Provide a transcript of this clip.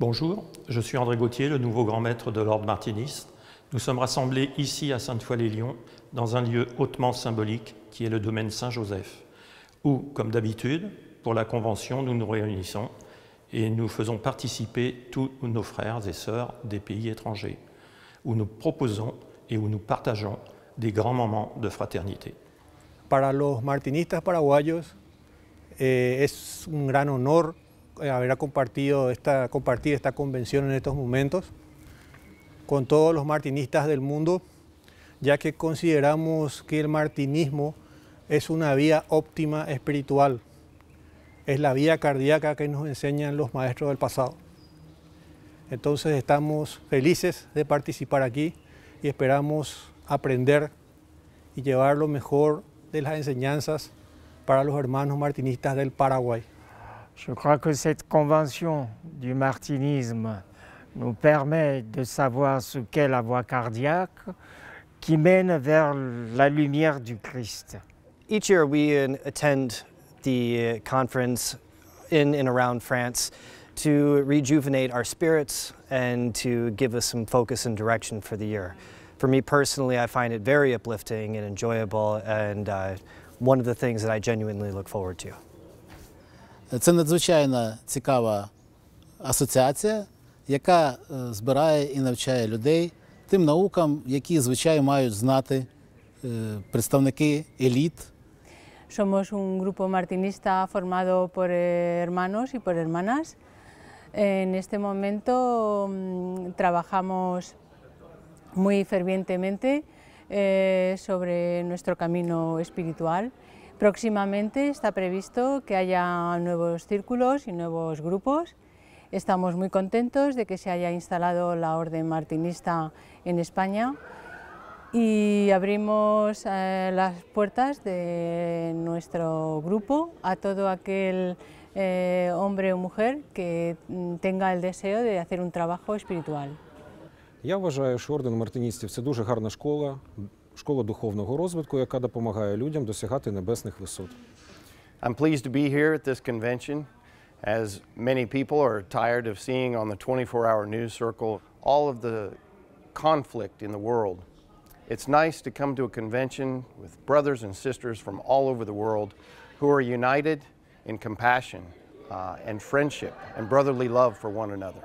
Bonjour, je suis André Gauthier, le nouveau grand maître de l'Ordre martiniste. Nous sommes rassemblés ici à Sainte-Foy-les-Lyons, dans un lieu hautement symbolique qui est le domaine Saint-Joseph, où, comme d'habitude, pour la Convention, nous nous réunissons et nous faisons participer tous nos frères et sœurs des pays étrangers, où nous proposons et où nous partageons des grands moments de fraternité. Para los martinistas paraguayos, eh, un gran honor Eh, haber compartido esta, esta convención en estos momentos con todos los martinistas del mundo, ya que consideramos que el martinismo es una vía óptima espiritual, es la vía cardíaca que nos enseñan los maestros del pasado. Entonces estamos felices de participar aquí y esperamos aprender y llevar lo mejor de las enseñanzas para los hermanos martinistas del Paraguay. Je crois que cette convention du martinisme nous permet de savoir ce qu'est la voie cardiaque qui mène vers la lumière du Christ. Each year we uh, attend the uh, conference in and around France to rejuvenate our spirits and to give us some focus and direction for the year. For me personally, I find it very uplifting and enjoyable and uh, one of the things that I genuinely look forward to. Це надзвичайно цікава асоціація, яка збирає і навчає людей тим наукам, які звичайно мають знати представники еліт. Somos un grupo martinista formado por eh, hermanos y por hermanas. En este momento mm, trabajamos muy fervientemente eh, sobre nuestro camino espiritual. Próximamente está previsto que haya nuevos círculos y nuevos grupos. Estamos muy contentos de que se haya instalado la Orden Martinista en España y abrimos eh, las puertas de nuestro grupo a todo aquel eh, hombre o mujer que mm, tenga el deseo de hacer un trabajo espiritual. Я вважаю, що орден мартиністів дуже гарна школа, школа духовного розвитку, яка допомагає людям досягати небесних висот. I'm pleased to be here at this convention, as many people are tired of seeing on the 24-hour news circle all of the conflict in the world. It's nice to come to a convention with brothers and sisters from all over the world who are united in compassion uh, and friendship and brotherly love for one another.